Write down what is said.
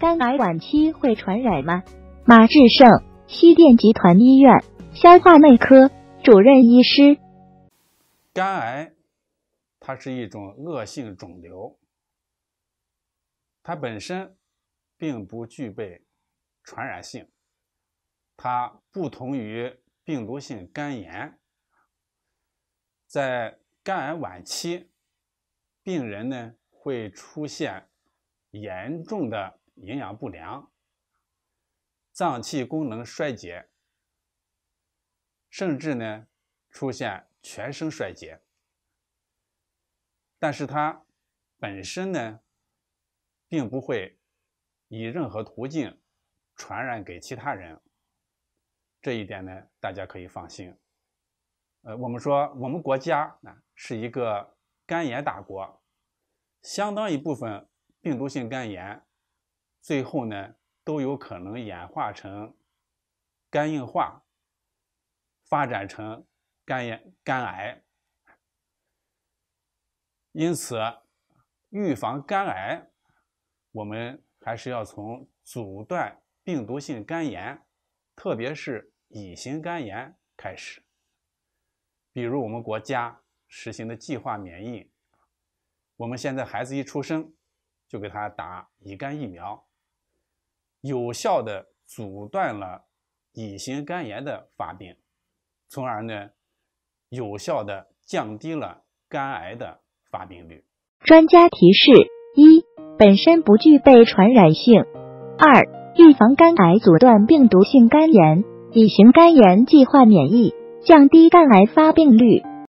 肝癌晚期会传染吗？马志胜，西电集团医院消化内科主任医师。肝癌它是一种恶性肿瘤，它本身并不具备传染性。它不同于病毒性肝炎。在肝癌晚期，病人呢会出现严重的。营养不良、脏器功能衰竭，甚至呢出现全身衰竭，但是它本身呢，并不会以任何途径传染给其他人，这一点呢大家可以放心。呃，我们说我们国家啊是一个肝炎大国，相当一部分病毒性肝炎。最后呢，都有可能演化成肝硬化，发展成肝炎、肝癌。因此，预防肝癌，我们还是要从阻断病毒性肝炎，特别是乙型肝炎开始。比如我们国家实行的计划免疫，我们现在孩子一出生就给他打乙肝疫苗。有效的阻断了乙型肝炎的发病，从而呢，有效的降低了肝癌的发病率。专家提示：一、本身不具备传染性；二、预防肝癌，阻断病毒性肝炎、乙型肝炎，计划免疫，降低肝癌发病率。